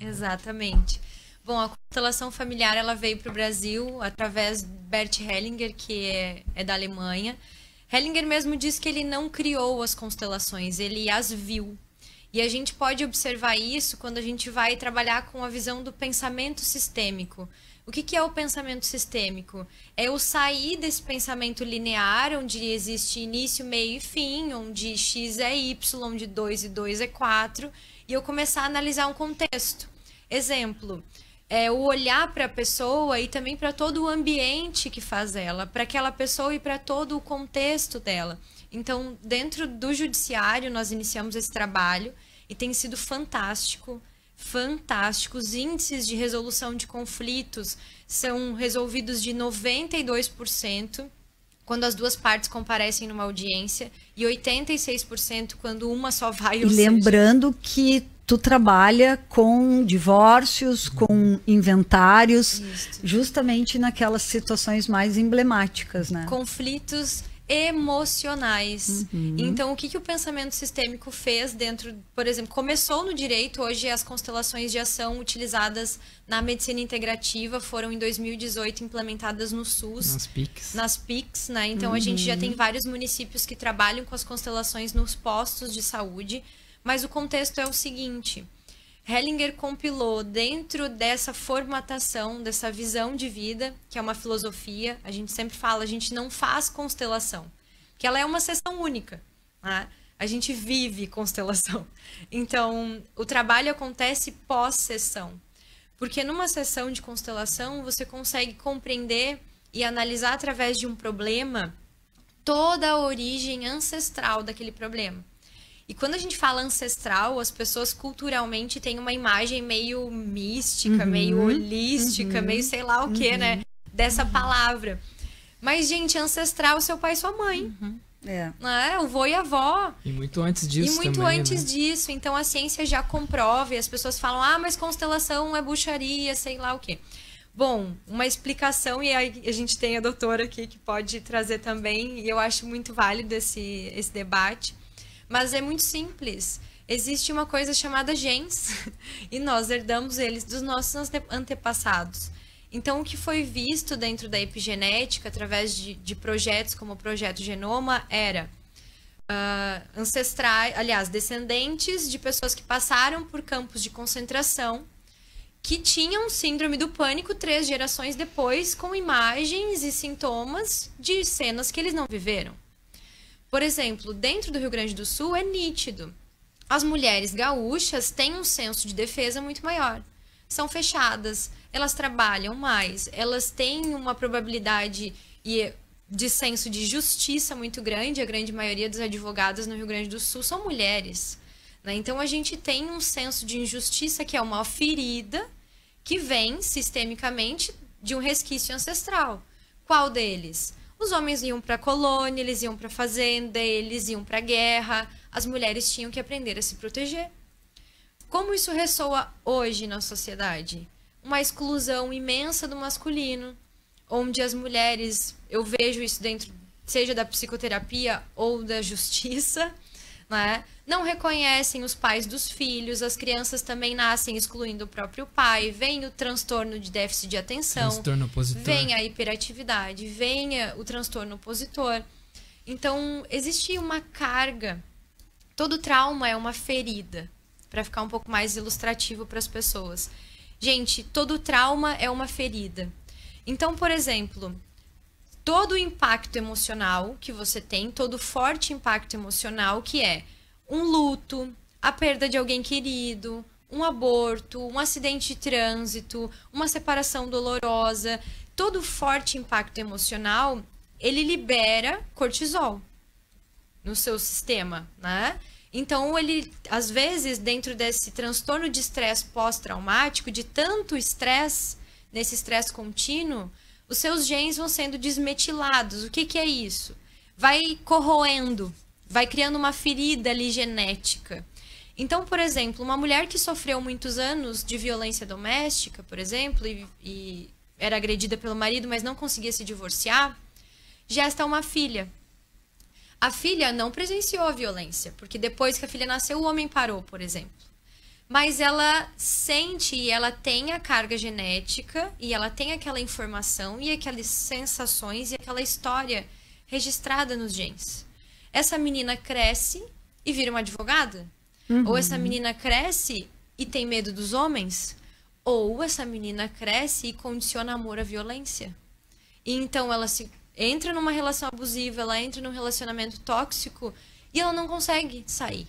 Exatamente. Bom, a constelação familiar ela veio para o Brasil através de Bert Hellinger, que é, é da Alemanha. Hellinger mesmo diz que ele não criou as constelações, ele as viu. E a gente pode observar isso quando a gente vai trabalhar com a visão do pensamento sistêmico. O que, que, é o pensamento sistêmico? É o sair desse pensamento linear, onde existe início, meio e fim, onde x é y, onde 2 e 2 é 4, e eu começar a analisar um contexto. Exemplo, é, o olhar para a pessoa e também para todo o ambiente que faz ela, para aquela pessoa e para todo o contexto dela. Então, dentro do judiciário, nós iniciamos esse trabalho e tem sido fantástico. os índices de resolução de conflitos são resolvidos de 92% quando as duas partes comparecem numa audiência e 86% quando uma só vai. E lembrando seja... que tu trabalha com divórcios, uhum. com inventários, Isso. justamente naquelas situações mais emblemáticas, né? Conflitos emocionais. Uhum. Então, o que, que o pensamento sistêmico fez dentro, por exemplo, começou no direito, hoje as constelações de ação utilizadas na medicina integrativa foram em 2018 implementadas no SUS. Nas PICs. Nas PICs, né? Então, uhum. a gente já uhum. tem vários municípios que trabalham com as constelações nos postos de saúde, mas o contexto é o seguinte. Hellinger compilou dentro dessa formatação, dessa visão de vida, que é uma filosofia, a gente sempre fala, a gente não faz constelação, que ela é uma sessão única. Né? A gente vive constelação. Então, o trabalho acontece pós-sessão. Porque numa sessão de constelação, você consegue compreender e analisar através de um problema toda a origem ancestral daquele problema. E quando a gente fala ancestral, as pessoas culturalmente têm uma imagem meio mística, uhum, meio holística, uhum, meio sei lá o que, uhum, né? Dessa uhum. palavra. Mas, gente, ancestral, seu pai e sua mãe. Uhum. É. Né? O vô e a avó. E muito antes disso. E muito também, antes né? disso. Então a ciência já comprova e as pessoas falam: ah, mas constelação é buxaria, sei lá o quê. Bom, uma explicação, e aí a gente tem a doutora aqui que pode trazer também, e eu acho muito válido esse, esse debate mas é muito simples. Existe uma coisa chamada genes e nós herdamos eles dos nossos antepassados. Então, o que foi visto dentro da epigenética, através de, de projetos como o Projeto Genoma, era uh, ancestrais, aliás, descendentes de pessoas que passaram por campos de concentração, que tinham síndrome do pânico três gerações depois, com imagens e sintomas de cenas que eles não viveram. Por exemplo, dentro do Rio Grande do Sul é nítido. As mulheres gaúchas têm um senso de defesa muito maior. São fechadas, elas trabalham mais, elas têm uma probabilidade e de senso de justiça muito grande. A grande maioria dos advogados no Rio Grande do Sul são mulheres. Né? Então a gente tem um senso de injustiça que é uma ferida que vem sistemicamente de um resquício ancestral. Qual deles? Os homens iam para a colônia, eles iam para a fazenda, eles iam para a guerra, as mulheres tinham que aprender a se proteger. Como isso ressoa hoje na sociedade? Uma exclusão imensa do masculino, onde as mulheres, eu vejo isso dentro, seja da psicoterapia ou da justiça, né? Não reconhecem os pais dos filhos, as crianças também nascem excluindo o próprio pai, vem o transtorno de déficit de atenção, transtorno opositor. vem a hiperatividade, vem o transtorno opositor. Então, existe uma carga. Todo trauma é uma ferida, para ficar um pouco mais ilustrativo para as pessoas. Gente, todo trauma é uma ferida. Então, por exemplo, todo o impacto emocional que você tem, todo o forte impacto emocional que é um luto, a perda de alguém querido, um aborto, um acidente de trânsito, uma separação dolorosa, todo o forte impacto emocional, ele libera cortisol no seu sistema, né? Então, ele, às vezes, dentro desse transtorno de estresse pós-traumático, de tanto estresse, nesse estresse contínuo, os seus genes vão sendo desmetilados. O que, que é isso? Vai corroendo, vai criando uma ferida ali genética. Então, por exemplo, uma mulher que sofreu muitos anos de violência doméstica, por exemplo, e, e era agredida pelo marido, mas não conseguia se divorciar, gesta uma filha. A filha não presenciou a violência, porque depois que a filha nasceu, o homem parou, por exemplo mas ela sente e ela tem a carga genética e ela tem aquela informação e aquelas sensações e aquela história registrada nos genes. Essa menina cresce e vira uma advogada, uhum. ou essa uhum. menina cresce e tem medo dos homens, ou essa menina cresce e condiciona amor à violência. E então ela se entra numa relação abusiva, ela entra num relacionamento tóxico e ela não consegue sair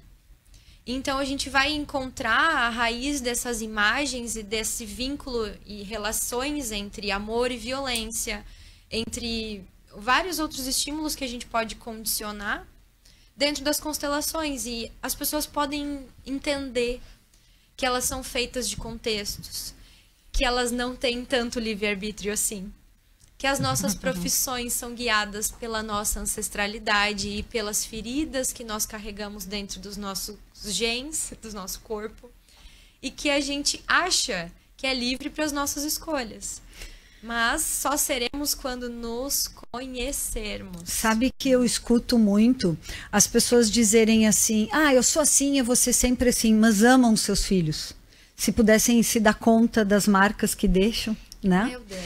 então a gente vai encontrar a raiz dessas imagens e desse vínculo e relações entre amor e violência, entre vários outros estímulos que a gente pode condicionar dentro das constelações e as pessoas podem entender que elas são feitas de contextos, que elas não têm tanto livre-arbítrio assim que as nossas profissões são guiadas pela nossa ancestralidade e pelas feridas que nós carregamos dentro dos nossos genes, do nosso corpo, e que a gente acha que é livre para as nossas escolhas. Mas só seremos quando nos conhecermos. Sabe que eu escuto muito as pessoas dizerem assim: ah, eu sou assim, eu vou ser sempre assim, mas amam seus filhos. Se pudessem se dar conta das marcas que deixam, né? Meu Deus.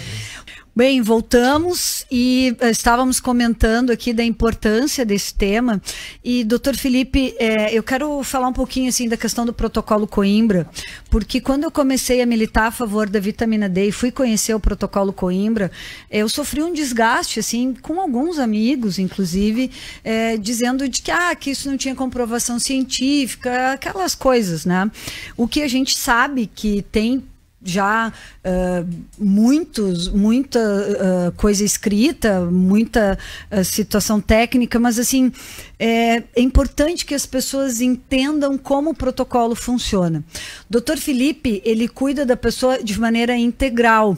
Bem, voltamos e eh, estávamos comentando aqui da importância desse tema. E, doutor Felipe, é, eu quero falar um pouquinho assim da questão do protocolo Coimbra, porque quando eu comecei a militar a favor da vitamina D e fui conhecer o protocolo Coimbra, eu sofri um desgaste, assim, com alguns amigos, inclusive, é, dizendo de que, ah, que isso não tinha comprovação científica, aquelas coisas, né? O que a gente sabe que tem já uh, muitos, muita uh, coisa escrita, muita uh, situação técnica, mas assim é, é, importante que as pessoas entendam como o protocolo funciona. Dr. Felipe ele cuida da pessoa de maneira integral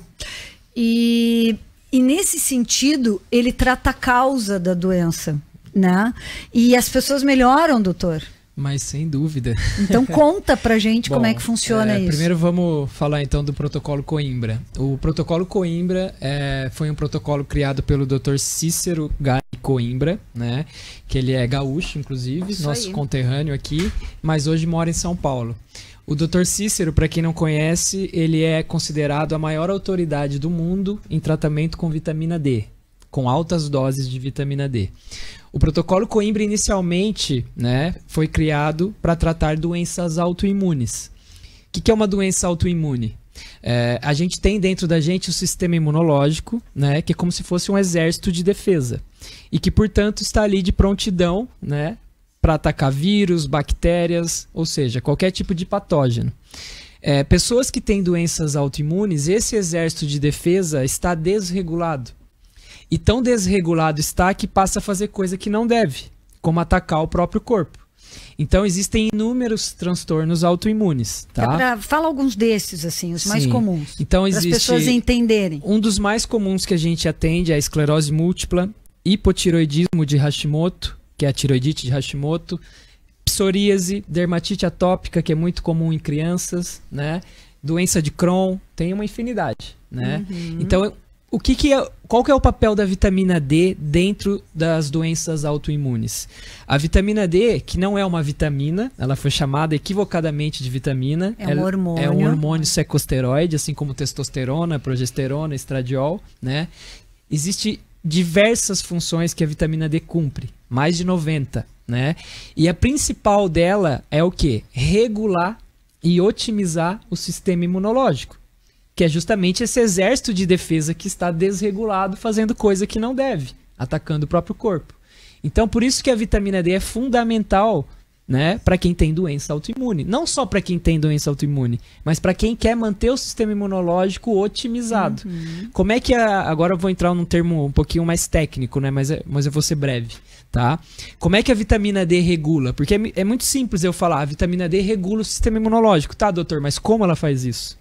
e, e nesse sentido ele trata a causa da doença, né? E as pessoas melhoram, doutor. Mas sem dúvida. Então conta pra gente Bom, como é que funciona é, isso. Primeiro vamos falar então do protocolo Coimbra. O protocolo Coimbra é, foi um protocolo criado pelo Dr. Cícero Gai Coimbra, né? Que ele é gaúcho, inclusive, isso nosso aí. conterrâneo aqui, mas hoje mora em São Paulo. O Dr. Cícero, para quem não conhece, ele é considerado a maior autoridade do mundo em tratamento com vitamina D, com altas doses de vitamina D. O protocolo Coimbra inicialmente né, foi criado para tratar doenças autoimunes. O que, que é uma doença autoimune? É, a gente tem dentro da gente o sistema imunológico, né, que é como se fosse um exército de defesa e que, portanto, está ali de prontidão né, para atacar vírus, bactérias, ou seja, qualquer tipo de patógeno. É, pessoas que têm doenças autoimunes, esse exército de defesa está desregulado. E tão desregulado está que passa a fazer coisa que não deve, como atacar o próprio corpo. Então existem inúmeros transtornos autoimunes, tá? É pra, fala alguns desses assim, os Sim. mais comuns. Então existe. As pessoas entenderem. Um dos mais comuns que a gente atende é a esclerose múltipla, hipotiroidismo de Hashimoto, que é a tiroidite de Hashimoto, psoríase, dermatite atópica, que é muito comum em crianças, né? Doença de Crohn, tem uma infinidade, né? Uhum. Então o que, que é, qual que é o papel da vitamina D dentro das doenças autoimunes? A vitamina D, que não é uma vitamina, ela foi chamada equivocadamente de vitamina. É um hormônio. É um hormônio secosteroide, assim como testosterona, progesterona, estradiol, né? Existem diversas funções que a vitamina D cumpre, mais de 90, né? E a principal dela é o que? Regular e otimizar o sistema imunológico que é justamente esse exército de defesa que está desregulado fazendo coisa que não deve, atacando o próprio corpo. Então, por isso que a vitamina D é fundamental, né, para quem tem doença autoimune. Não só para quem tem doença autoimune, mas para quem quer manter o sistema imunológico otimizado. Uhum. Como é que a, agora eu vou entrar num termo um pouquinho mais técnico, né, mas é, mas eu vou ser breve, tá? Como é que a vitamina D regula? Porque é, é muito simples eu falar, a vitamina D regula o sistema imunológico, tá, doutor? Mas como ela faz isso?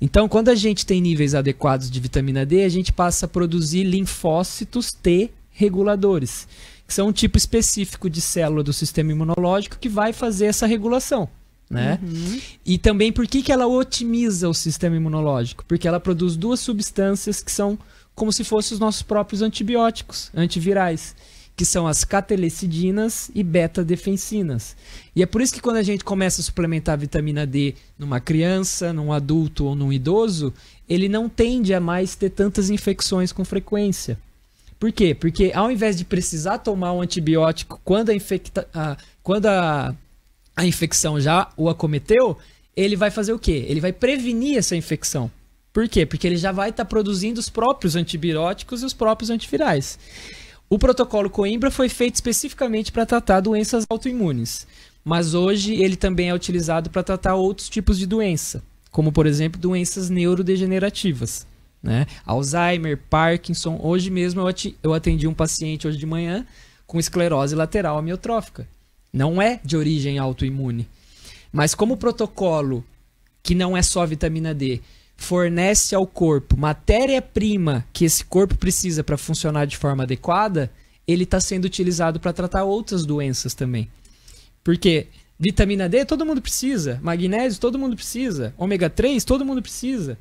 Então, quando a gente tem níveis adequados de vitamina D, a gente passa a produzir linfócitos T reguladores, que são um tipo específico de célula do sistema imunológico que vai fazer essa regulação. Né? Uhum. E também por que, que ela otimiza o sistema imunológico? Porque ela produz duas substâncias que são como se fossem os nossos próprios antibióticos, antivirais que são as catelecidinas e beta-defensinas. E é por isso que quando a gente começa a suplementar a vitamina D numa criança, num adulto ou num idoso, ele não tende a mais ter tantas infecções com frequência. Por quê? Porque ao invés de precisar tomar um antibiótico quando a, infecta, a, quando a, a infecção já o acometeu, ele vai fazer o quê? Ele vai prevenir essa infecção. Por quê? Porque ele já vai estar tá produzindo os próprios antibióticos e os próprios antivirais. O protocolo Coimbra foi feito especificamente para tratar doenças autoimunes, mas hoje ele também é utilizado para tratar outros tipos de doença, como por exemplo doenças neurodegenerativas. Né? Alzheimer, Parkinson. Hoje mesmo eu atendi um paciente hoje de manhã com esclerose lateral amiotrófica. Não é de origem autoimune. Mas como o protocolo, que não é só vitamina D, fornece ao corpo matéria-prima que esse corpo precisa para funcionar de forma adequada, ele está sendo utilizado para tratar outras doenças também. Porque vitamina D todo mundo precisa, magnésio todo mundo precisa, ômega 3 todo mundo precisa.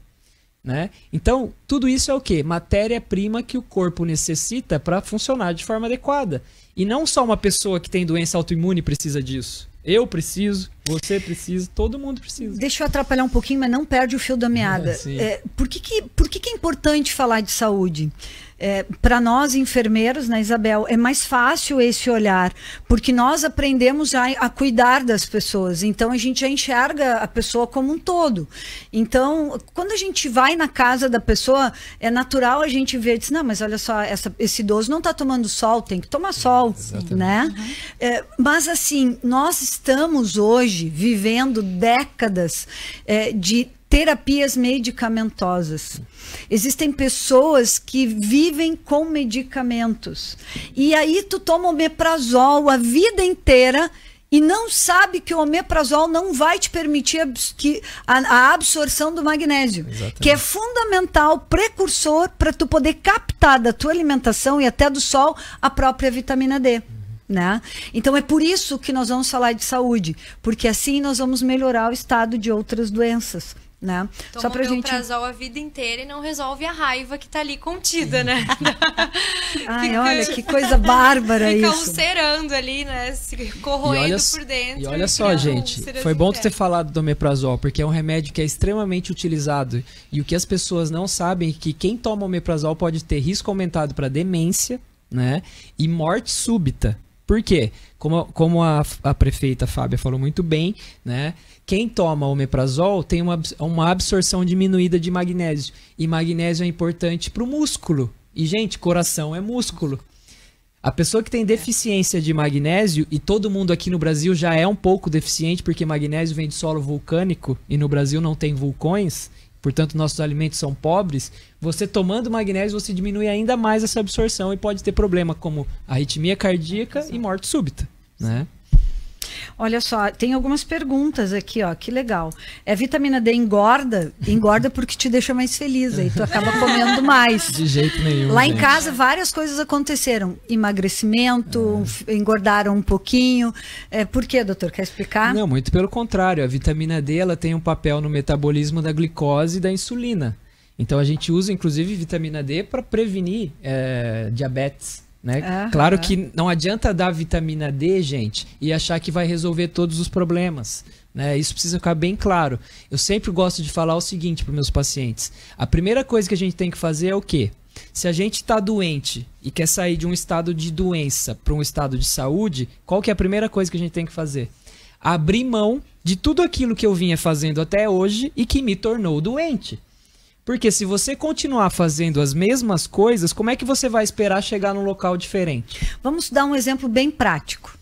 Né? Então, tudo isso é o que? Matéria-prima que o corpo necessita para funcionar de forma adequada. E não só uma pessoa que tem doença autoimune precisa disso. Eu preciso, você precisa, todo mundo precisa. Deixa eu atrapalhar um pouquinho, mas não perde o fio da meada. É, é, por que, que, por que, que é importante falar de saúde? É, para nós enfermeiros, né, Isabel, é mais fácil esse olhar, porque nós aprendemos a, a, cuidar das pessoas, então a gente já enxerga a pessoa como um todo. Então, quando a gente vai na casa da pessoa, é natural a gente ver, diz, não, mas olha só, essa, esse idoso não está tomando sol, tem que tomar sol, Exatamente. né? Uhum. É, mas assim, nós estamos hoje vivendo décadas é, de terapias medicamentosas. Existem pessoas que vivem com medicamentos. E aí tu toma omeprazol a vida inteira e não sabe que o omeprazol não vai te permitir que a, absorção do magnésio, Exatamente. que é fundamental, precursor para tu poder captar da tua alimentação e até do sol a própria vitamina D. Né? Então é por isso que nós vamos falar de saúde, porque assim nós vamos melhorar o estado de outras doenças né? Toma então, Só pra o gente. a vida inteira e não resolve a raiva que tá ali contida, né? Ai, Fica... olha que coisa bárbara Fica isso. Fica ulcerando ali, né? Se corroendo olha... por dentro. E olha só, gente, foi bom tu ter falado do omeprazol, porque é um remédio que é extremamente utilizado e o que as pessoas não sabem é que quem toma omeprazol pode ter risco aumentado para demência, né? E morte súbita. Por quê? Como, como a, a prefeita Fábia falou muito bem, né? Quem toma omeprazol tem uma, uma absorção diminuída de magnésio. E magnésio é importante para o músculo. E, gente, coração é músculo. A pessoa que tem é. deficiência de magnésio, e todo mundo aqui no Brasil já é um pouco deficiente, porque magnésio vem de solo vulcânico e no Brasil não tem vulcões, portanto nossos alimentos são pobres, você tomando magnésio você diminui ainda mais essa absorção e pode ter problema como arritmia cardíaca Sim. e morte súbita, né? Olha só, tem algumas perguntas aqui, ó. Que legal. É vitamina D engorda? Engorda porque te deixa mais feliz, aí tu acaba comendo mais. De jeito nenhum. Lá gente. em casa várias coisas aconteceram. Emagrecimento, é. engordaram um pouquinho. É, por quê, doutor? Quer explicar? Não, muito pelo contrário. A vitamina D ela tem um papel no metabolismo da glicose e da insulina. Então a gente usa inclusive vitamina D para prevenir é, diabetes. Né? Claro que não adianta dar vitamina D, gente, e achar que vai resolver todos os problemas. Né? Isso precisa ficar bem claro. Eu sempre gosto de falar o seguinte para meus pacientes: a primeira coisa que a gente tem que fazer é o quê? Se a gente está doente e quer sair de um estado de doença para um estado de saúde, qual que é a primeira coisa que a gente tem que fazer? Abrir mão de tudo aquilo que eu vinha fazendo até hoje e que me tornou doente. Porque se você continuar fazendo as mesmas coisas, como é que você vai esperar chegar num local diferente? Vamos dar um exemplo bem prático.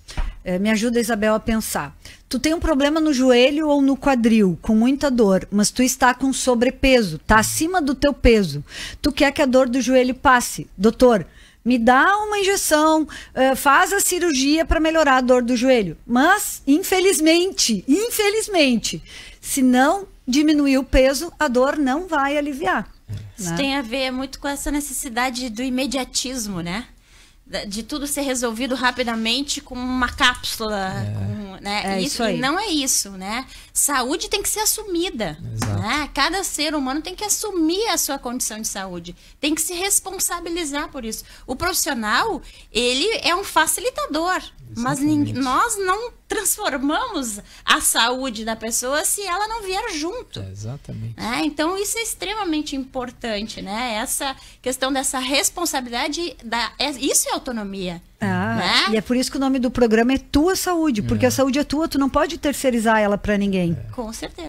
É, me ajuda, Isabel, a pensar. Tu tem um problema no joelho ou no quadril, com muita dor, mas tu está com sobrepeso, está acima do teu peso. Tu quer que a dor do joelho passe. Doutor, me dá uma injeção, é, faz a cirurgia para melhorar a dor do joelho. Mas, infelizmente, infelizmente, se não diminuir o peso, a dor não vai aliviar. Isso né? tem a ver muito com essa necessidade do imediatismo, né? De tudo ser resolvido rapidamente com uma cápsula, é. com, né? É isso, isso aí. não é isso, né? Saúde tem que ser assumida, Exato. né? Cada ser humano tem que assumir a sua condição de saúde, tem que se responsabilizar por isso. O profissional, ele é um facilitador, Exatamente. mas nós não transformamos a saúde da pessoa se ela não vier junto. É, exatamente. Né? Então isso é extremamente importante, né? Essa questão dessa responsabilidade da é, isso é autonomia. Ah, né? E é por isso que o nome do programa é Tua Saúde, porque é. a saúde é tua, tu não pode terceirizar ela para ninguém. Com certeza.